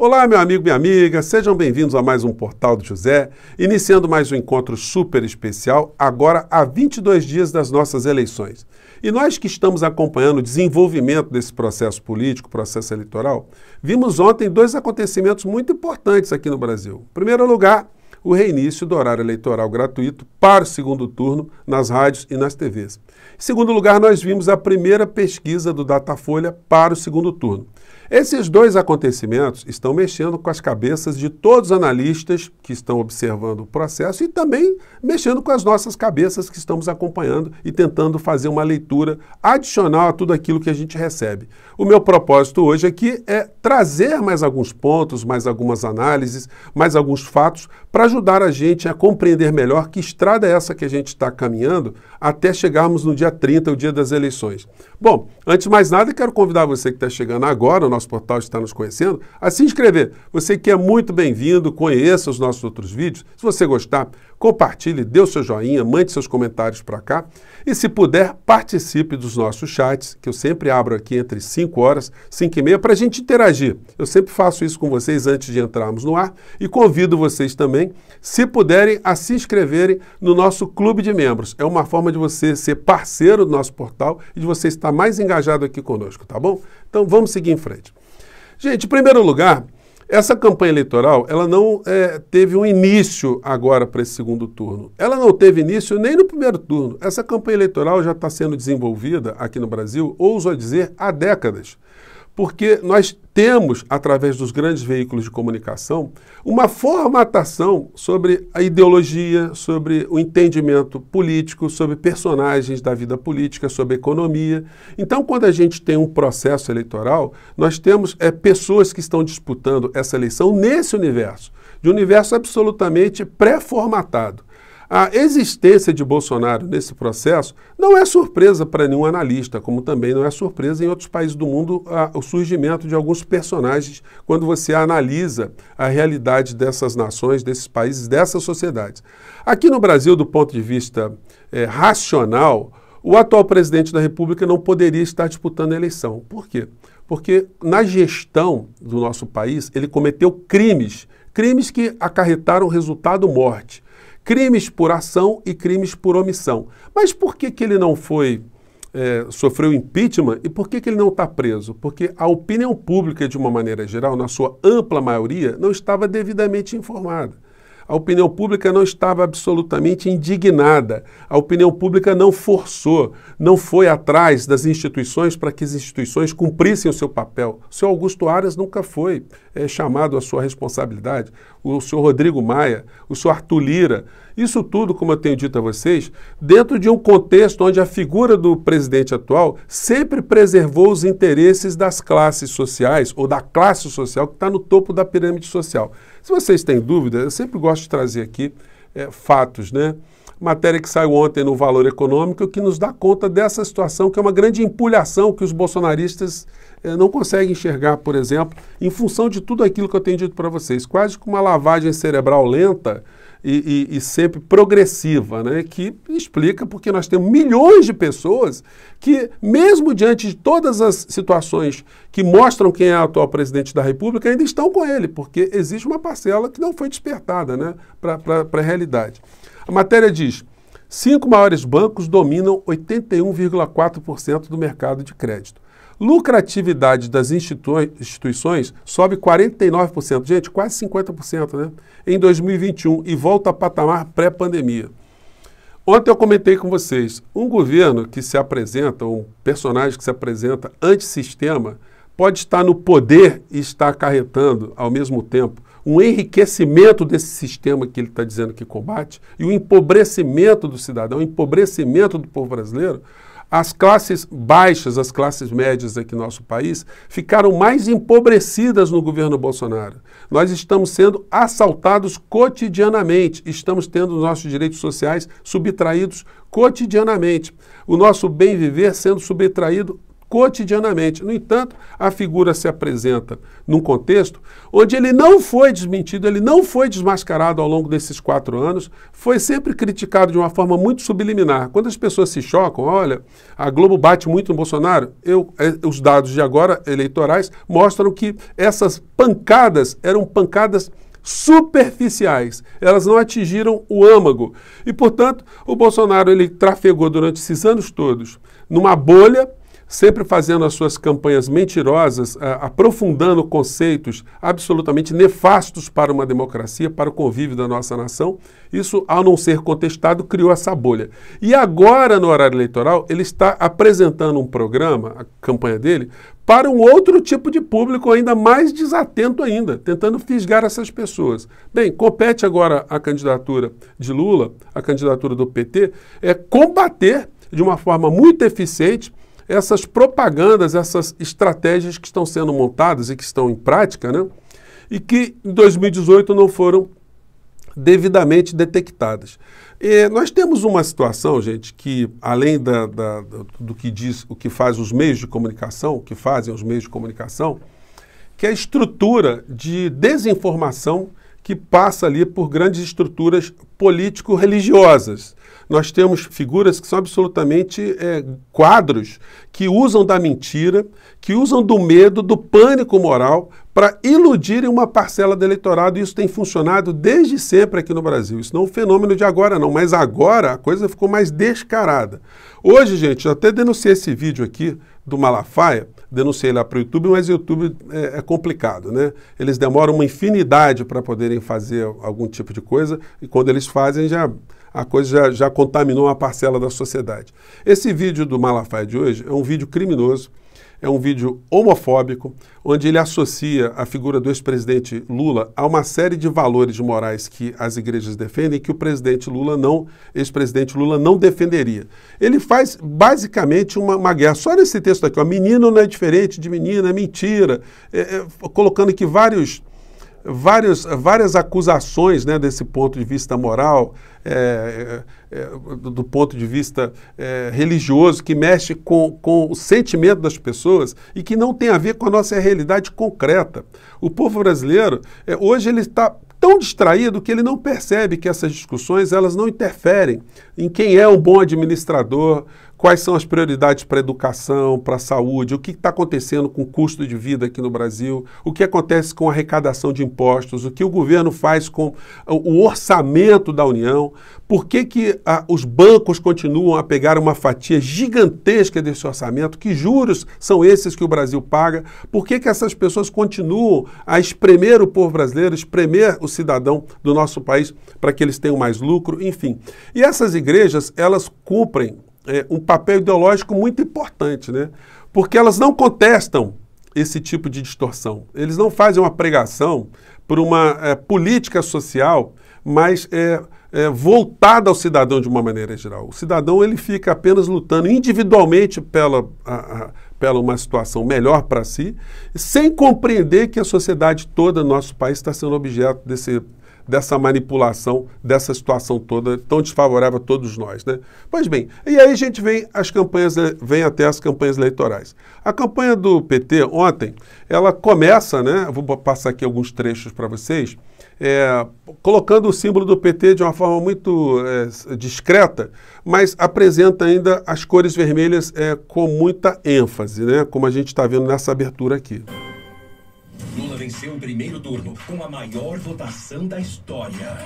Olá, meu amigo, minha amiga, sejam bem-vindos a mais um Portal do José, iniciando mais um encontro super especial, agora há 22 dias das nossas eleições. E nós que estamos acompanhando o desenvolvimento desse processo político, processo eleitoral, vimos ontem dois acontecimentos muito importantes aqui no Brasil. Em primeiro lugar, o reinício do horário eleitoral gratuito para o segundo turno nas rádios e nas TVs. Em segundo lugar, nós vimos a primeira pesquisa do Datafolha para o segundo turno. Esses dois acontecimentos estão mexendo com as cabeças de todos os analistas que estão observando o processo e também mexendo com as nossas cabeças que estamos acompanhando e tentando fazer uma leitura adicional a tudo aquilo que a gente recebe. O meu propósito hoje aqui é trazer mais alguns pontos, mais algumas análises, mais alguns fatos para ajudar a gente a compreender melhor que estrada é essa que a gente está caminhando até chegarmos no dia 30, o dia das eleições. Bom, antes de mais nada, quero convidar você que está chegando agora, nosso portal, está nos conhecendo, a se inscrever. Você que é muito bem-vindo, conheça os nossos outros vídeos. Se você gostar, compartilhe, dê o seu joinha, mande seus comentários para cá. E se puder, participe dos nossos chats, que eu sempre abro aqui entre 5 horas, 5 e meia, para a gente interagir. Eu sempre faço isso com vocês antes de entrarmos no ar e convido vocês também, se puderem, a se inscreverem no nosso clube de membros. É uma forma de você ser parceiro do nosso portal e de você estar mais engajado aqui conosco, tá bom? Então vamos seguir em frente. Gente, em primeiro lugar, essa campanha eleitoral ela não é, teve um início agora para esse segundo turno. Ela não teve início nem no primeiro turno. Essa campanha eleitoral já está sendo desenvolvida aqui no Brasil, ouso dizer, há décadas porque nós temos, através dos grandes veículos de comunicação, uma formatação sobre a ideologia, sobre o entendimento político, sobre personagens da vida política, sobre economia. Então, quando a gente tem um processo eleitoral, nós temos é, pessoas que estão disputando essa eleição nesse universo, de um universo absolutamente pré-formatado. A existência de Bolsonaro nesse processo não é surpresa para nenhum analista, como também não é surpresa em outros países do mundo a, ah, o surgimento de alguns personagens quando você analisa a realidade dessas nações, desses países, dessas sociedades. Aqui no Brasil, do ponto de vista é, racional, o atual presidente da República não poderia estar disputando a eleição. Por quê? Porque na gestão do nosso país ele cometeu crimes, crimes que acarretaram resultado morte crimes por ação e crimes por omissão. Mas por que, que ele não foi, é, sofreu impeachment e por que, que ele não está preso? Porque a opinião pública, de uma maneira geral, na sua ampla maioria, não estava devidamente informada. A opinião pública não estava absolutamente indignada. A opinião pública não forçou, não foi atrás das instituições para que as instituições cumprissem o seu papel. O senhor Augusto Aras nunca foi é, chamado à sua responsabilidade. O senhor Rodrigo Maia, o senhor Arthur Lira. Isso tudo, como eu tenho dito a vocês, dentro de um contexto onde a figura do presidente atual sempre preservou os interesses das classes sociais ou da classe social que está no topo da pirâmide social. Se vocês têm dúvida, eu sempre gosto de trazer aqui é, fatos, né? matéria que saiu ontem no Valor Econômico, que nos dá conta dessa situação, que é uma grande empulhação que os bolsonaristas eh, não conseguem enxergar, por exemplo, em função de tudo aquilo que eu tenho dito para vocês, quase com uma lavagem cerebral lenta e, e, e, sempre progressiva, né? que explica porque nós temos milhões de pessoas que, mesmo diante de todas as situações que mostram quem é o atual presidente da República, ainda estão com ele, porque existe uma parcela que não foi despertada né? para a realidade. A matéria diz: cinco maiores bancos dominam 81,4% do mercado de crédito. Lucratividade das instituições sobe 49%, gente, quase 50%, né? Em 2021 e volta a patamar pré-pandemia. Ontem eu comentei com vocês, um governo que se apresenta, um personagem que se apresenta antissistema, pode estar no poder e estar acarretando, ao mesmo tempo, um enriquecimento desse sistema que ele está dizendo que combate e o um empobrecimento do cidadão, o um empobrecimento do povo brasileiro, as classes baixas, as classes médias aqui no nosso país, ficaram mais empobrecidas no governo Bolsonaro. Nós estamos sendo assaltados cotidianamente, estamos tendo nossos direitos sociais subtraídos cotidianamente, o nosso bem viver sendo subtraído cotidianamente. No entanto, a figura se apresenta num contexto onde ele não foi desmentido, ele não foi desmascarado ao longo desses quatro anos, foi sempre criticado de uma forma muito subliminar. Quando as pessoas se chocam, olha, a Globo bate muito no Bolsonaro, eu, é, os dados de agora eleitorais mostram que essas pancadas eram pancadas superficiais. Elas não atingiram o âmago. E, portanto, o Bolsonaro ele trafegou durante esses anos todos numa bolha sempre fazendo as suas campanhas mentirosas, aprofundando conceitos absolutamente nefastos para uma democracia, para o convívio da nossa nação. Isso, ao não ser contestado, criou essa bolha. E agora, no horário eleitoral, ele está apresentando um programa, a campanha dele, para um outro tipo de público ainda mais desatento ainda, tentando fisgar essas pessoas. Bem, compete agora a candidatura de Lula, a candidatura do PT, é combater de uma forma muito eficiente essas propagandas, essas estratégias que estão sendo montadas e que estão em prática, né? e que em 2018 não foram devidamente detectadas. E nós temos uma situação, gente, que além da, da, do que diz, o que faz os meios de comunicação, o que fazem os meios de comunicação, que é a estrutura de desinformação que passa ali por grandes estruturas político-religiosas. Nós temos figuras que são absolutamente é, quadros que usam da mentira, que usam do medo, do pânico moral para iludirem uma parcela do eleitorado. E isso tem funcionado desde sempre aqui no Brasil. Isso não é um fenômeno de agora, não, mas agora a coisa ficou mais descarada. Hoje, gente, eu até denunciei esse vídeo aqui do Malafaia denunciei lá para o YouTube, mas o YouTube é, é, complicado, né? Eles demoram uma infinidade para poderem fazer algum tipo de coisa e quando eles fazem já a coisa já, já contaminou uma parcela da sociedade. Esse vídeo do Malafaia de hoje é um vídeo criminoso é um vídeo homofóbico, onde ele associa a figura do ex-presidente Lula a uma série de valores morais que as igrejas defendem que o presidente Lula não, ex-presidente Lula não defenderia. Ele faz basicamente uma, uma, guerra. Só nesse texto aqui, o menino não é diferente de menina, é mentira, é, é, colocando aqui vários vários, várias acusações né, desse ponto de vista moral, é, é, do ponto de vista é, religioso, que mexe com, com o sentimento das pessoas e que não tem a ver com a nossa realidade concreta. O povo brasileiro, hoje, ele está tão distraído que ele não percebe que essas discussões elas não interferem em quem é um bom administrador, quais são as prioridades para a educação, para a saúde, o que está acontecendo com o custo de vida aqui no Brasil, o que acontece com a arrecadação de impostos, o que o governo faz com o orçamento da União, por que, que ah, os bancos continuam a pegar uma fatia gigantesca desse orçamento, que juros são esses que o Brasil paga, por que, que essas pessoas continuam a espremer o povo brasileiro, espremer o cidadão do nosso país para que eles tenham mais lucro, enfim. E essas igrejas, elas cumprem é, um papel ideológico muito importante, né? porque elas não contestam esse tipo de distorção. Eles não fazem uma pregação por uma é, política social mas é, é, voltada ao cidadão de uma maneira geral. O cidadão ele fica apenas lutando individualmente pela, a, a, pela uma situação melhor para si, sem compreender que a sociedade toda, nosso país, está sendo objeto desse dessa manipulação, dessa situação toda tão desfavorável a todos nós. Né? Pois bem, e aí a gente vem as campanhas, eh, vem até as campanhas eleitorais. A campanha do PT ontem, ela começa, né? Vou passar aqui alguns trechos para vocês, é, colocando o símbolo do PT de uma forma muito é, discreta, mas apresenta ainda as cores vermelhas é, com muita ênfase, né? Como a gente está vendo nessa abertura aqui venceu o primeiro turno com a maior votação da história.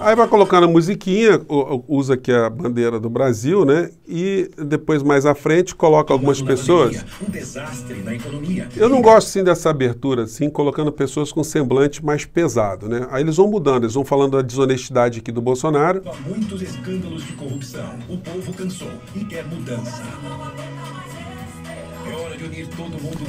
Aí vai colocando a musiquinha, usa aqui a bandeira do Brasil, né? E depois mais à frente coloca algumas pessoas. Um desastre na economia. Eu não gosto sim dessa abertura, assim, colocando pessoas com semblante mais pesado, né? Aí eles vão mudando, eles vão falando da desonestidade aqui do Bolsonaro. Há muitos escândalos de corrupção. O povo cansou e quer mudança.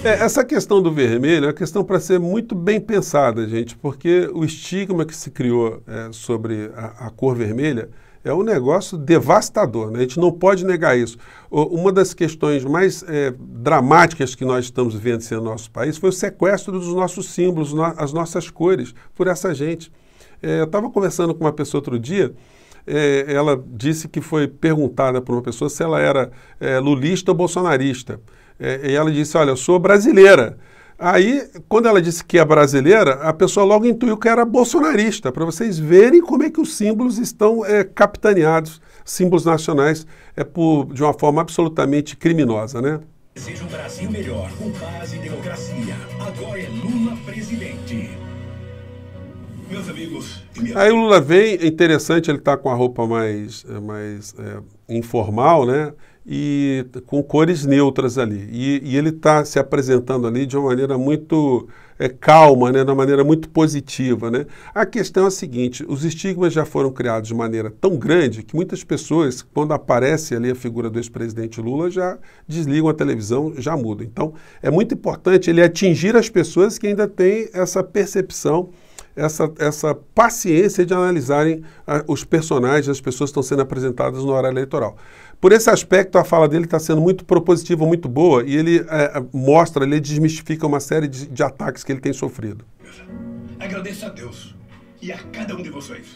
É, essa questão do vermelho é uma questão para ser muito bem pensada, gente, porque o estigma que se criou é, sobre a, a, cor vermelha é um negócio devastador, né? a gente não pode negar isso. O, uma das questões mais é, dramáticas que nós estamos vendo no nosso país foi o sequestro dos nossos símbolos, no, as nossas cores, por essa gente. É, eu estava conversando com uma pessoa outro dia, é, ela disse que foi perguntada por uma pessoa se ela era é, lulista ou bolsonarista. É, e ela disse: Olha, eu sou brasileira. Aí, quando ela disse que é brasileira, a pessoa logo intuiu que era bolsonarista, para vocês verem como é que os símbolos estão é, capitaneados, símbolos nacionais, é por, de uma forma absolutamente criminosa, né? Seja um Brasil melhor, com paz e democracia. Agora é Lula presidente. Meus amigos. Minha... Aí o Lula vem, é interessante, ele está com a roupa mais, é, mais é, informal, né? e com cores neutras ali. E, e ele está se apresentando ali de uma maneira muito é, calma, né? de uma maneira muito positiva. Né? A questão é a seguinte: os estigmas já foram criados de maneira tão grande que muitas pessoas, quando aparece ali a figura do ex-presidente Lula, já desligam a televisão, já mudam. Então, é muito importante ele atingir as pessoas que ainda têm essa percepção essa, essa paciência de analisarem a, ah, os personagens, as pessoas que estão sendo apresentadas no horário eleitoral. Por esse aspecto, a fala dele está sendo muito propositiva, muito boa, e ele é, mostra, ele desmistifica uma série de, de ataques que ele tem sofrido. Agradeço a Deus e a cada um de vocês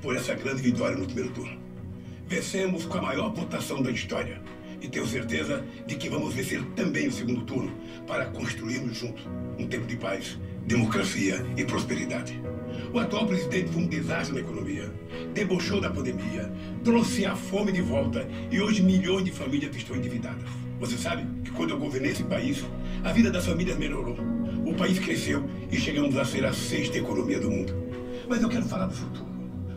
por essa grande vitória no primeiro turno. Vencemos com a maior votação da história e tenho certeza de que vamos vencer também o segundo turno para construirmos juntos um tempo de paz democracia e prosperidade. O atual presidente foi um desastre na economia, debochou da pandemia, trouxe a fome de volta e hoje milhões de famílias estão endividadas. Você sabe que quando eu governei esse país, a vida das famílias melhorou. O país cresceu e chegamos a ser a sexta economia do mundo. Mas eu quero falar do futuro,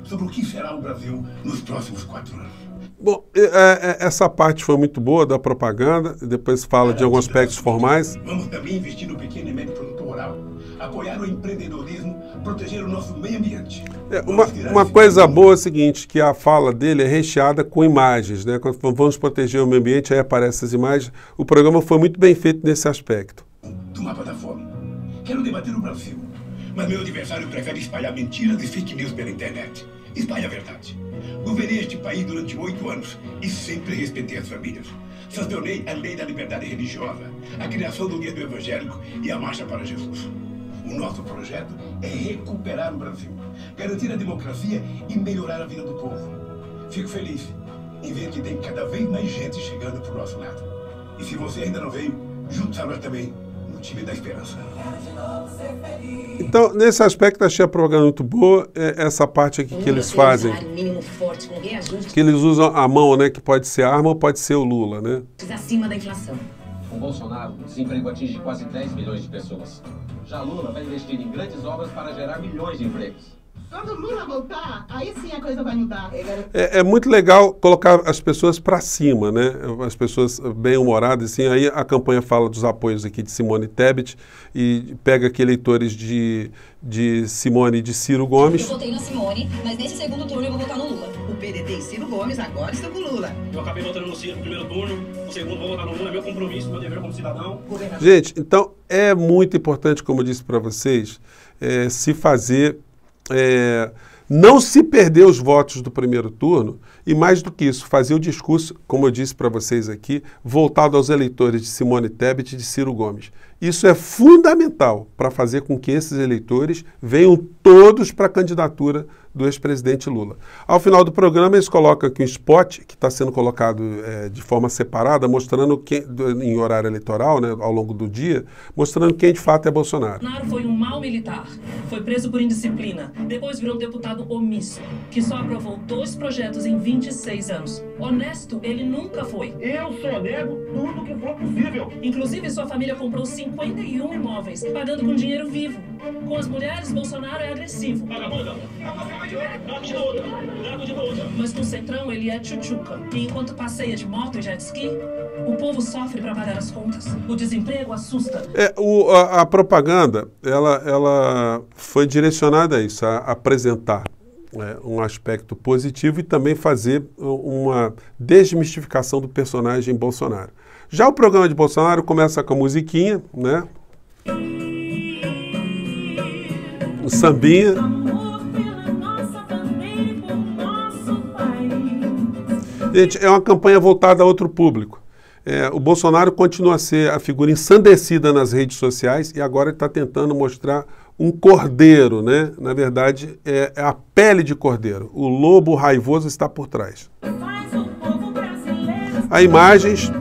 sobre o que será o Brasil nos próximos quatro anos. Bom, é, é, essa parte foi muito boa da propaganda, depois fala de é, alguns aspectos formais. Vamos também investir no pequeno e médio produtor rural apoiar o empreendedorismo, proteger o nosso meio ambiente. É, uma, uma coisa boa é o seguinte, que a fala dele é recheada com imagens, né? Quando vamos proteger o meio ambiente, aí aparecem as imagens. O programa foi muito bem feito nesse aspecto. Do mapa da fome. Quero debater o Brasil, mas meu adversário prefere espalhar mentiras e fake news pela internet. Espalhe a verdade. Governei este país durante oito anos e sempre respeitei as famílias. Sancionei a lei da liberdade religiosa, a criação do gueto evangélico e a marcha para Jesus. O nosso projeto é recuperar o Brasil, garantir a democracia e melhorar a vida do povo. Fico feliz em ver que tem cada vez mais gente chegando para o nosso lado. E se você ainda não veio, junte-se a nós também no time da esperança. Então, nesse aspecto, achei a propaganda muito boa, é, essa parte aqui que hum, eles fazem. Que eles usam a mão, né? Que pode ser arma ou pode ser o Lula, né? Acima da inflação com Bolsonaro, o desemprego atinge quase 10 milhões de pessoas. Já Lula vai investir em grandes obras para gerar milhões de empregos. Quando Lula voltar, aí sim a coisa vai mudar. É, é, é muito legal colocar as pessoas para cima, né? As pessoas bem-humoradas, assim. Aí a campanha fala dos apoios aqui de Simone Tebet e pega aqui eleitores de, de Simone e de Ciro Gomes. Eu votei na Simone, mas nesse segundo turno eu vou votar no Lula. PDT e Ciro Gomes agora estão com Lula. Eu acabei votando no Ciro no primeiro turno, no segundo vou votar no Lula, é meu compromisso, meu dever como cidadão. Gente, então é muito importante, como eu disse para vocês, é, se fazer. É, não se perder os votos do primeiro turno e, mais do que isso, fazer o discurso, como eu disse para vocês aqui, voltado aos eleitores de Simone Tebet e de Ciro Gomes. Isso é fundamental para fazer com que esses eleitores venham todos para a candidatura do ex-presidente Lula. Ao final do programa, eles colocam aqui um spot que está sendo colocado é, de forma separada, mostrando quem, em horário eleitoral, né, ao longo do dia, mostrando quem de fato é Bolsonaro. Bolsonaro foi um mau militar, foi preso por indisciplina, depois virou um deputado omisso, que só aprovou dois projetos em 26 anos. Honesto, ele nunca foi. Eu só nego tudo que for possível. Inclusive, sua família comprou 51 imóveis, pagando com dinheiro vivo. Com as mulheres, Bolsonaro é agressivo. Vagabunda, mas no centrão ele é tchutchuca. E enquanto passeia de moto e jet ski, o povo sofre para pagar as contas. O desemprego assusta. É, o, a, a, propaganda, ela, ela foi direcionada a isso, a apresentar é, um aspecto positivo e também fazer uma desmistificação do personagem Bolsonaro. Já o programa de Bolsonaro começa com a musiquinha, né? O sambinha. Gente, é uma campanha voltada a outro público. É, o Bolsonaro continua a ser a figura ensandecida nas redes sociais e agora está tentando mostrar um cordeiro, né? Na verdade, é, é a pele de cordeiro. O lobo raivoso está por trás. Há imagens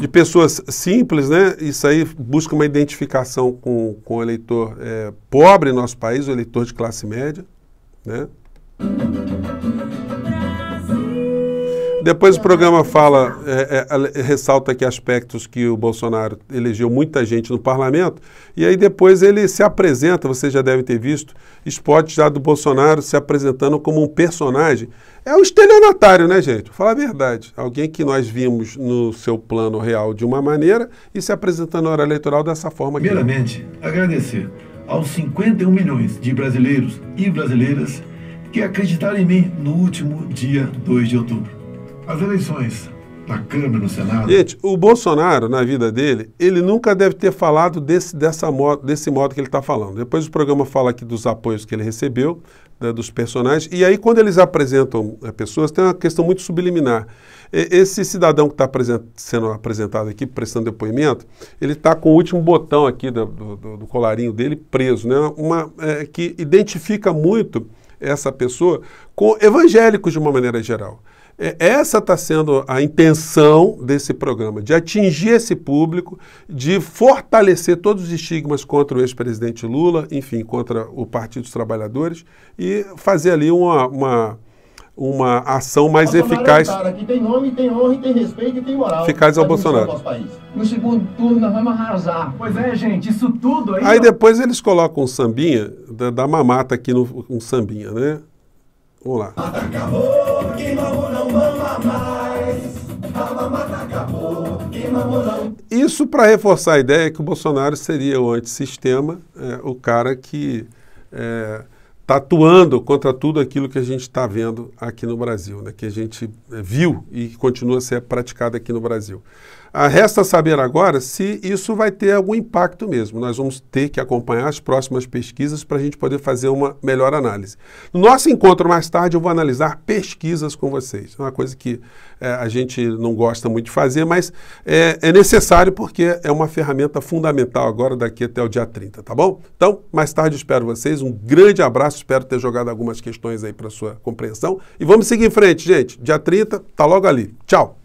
de pessoas simples, né? Isso aí busca uma identificação com, com o eleitor é, pobre no nosso país, o eleitor de classe média, né? Depois o programa fala, é, é, ressalta aqui aspectos que o Bolsonaro elegeu muita gente no parlamento, e aí depois ele se apresenta, vocês já devem ter visto, spots já do Bolsonaro se apresentando como um personagem. É um estelionatário, né, gente? Vou falar a verdade. Alguém que nós vimos no seu plano real de uma maneira e se apresentando na hora eleitoral dessa forma. Primeiramente, agradecer aos 51 milhões de brasileiros e brasileiras que acreditaram em mim no último dia 2 de outubro. As eleições na Câmara, no Senado. Gente, o Bolsonaro, na vida dele, ele nunca deve ter falado desse, dessa modo, desse modo que ele está falando. Depois o programa fala aqui dos apoios que ele recebeu, né, dos personagens. E aí, quando eles apresentam é, pessoas, tem uma questão muito subliminar. E, esse cidadão que está apresent, sendo apresentado aqui, prestando depoimento, ele está com o último botão aqui do, do, do colarinho dele preso, né? Uma, é, que identifica muito essa pessoa com evangélicos de uma maneira geral. É, essa está sendo a intenção desse programa, de atingir esse público, de fortalecer todos os estigmas contra o ex-presidente Lula, enfim, contra o Partido dos Trabalhadores, e fazer ali uma, uma, uma ação mais Bolsonaro eficaz. É um que tem nome, tem honra, tem respeito e tem moral. Eficaz ao Bolsonaro. No segundo turno nós vamos arrasar. Pois é, gente, isso tudo aí. Aí é depois eles colocam um sambinha, da, da mamata aqui no um sambinha, né? Olá. Mata acabou, não mama mais. A mamata acabou, não... Isso para reforçar a ideia que o Bolsonaro seria o antissistema, é, o cara que está é, atuando contra tudo aquilo que a gente está vendo aqui no Brasil, né, que a gente é, viu e continua a ser praticado aqui no Brasil. Ah, resta saber agora se isso vai ter algum impacto mesmo. Nós vamos ter que acompanhar as próximas pesquisas para a gente poder fazer uma melhor análise. No nosso encontro mais tarde, eu vou analisar pesquisas com vocês. É uma coisa que é, a gente não gosta muito de fazer, mas é, é necessário porque é uma ferramenta fundamental agora, daqui até o dia 30, tá bom? Então, mais tarde espero vocês. Um grande abraço, espero ter jogado algumas questões aí para sua compreensão. E vamos seguir em frente, gente. Dia 30, tá logo ali. Tchau!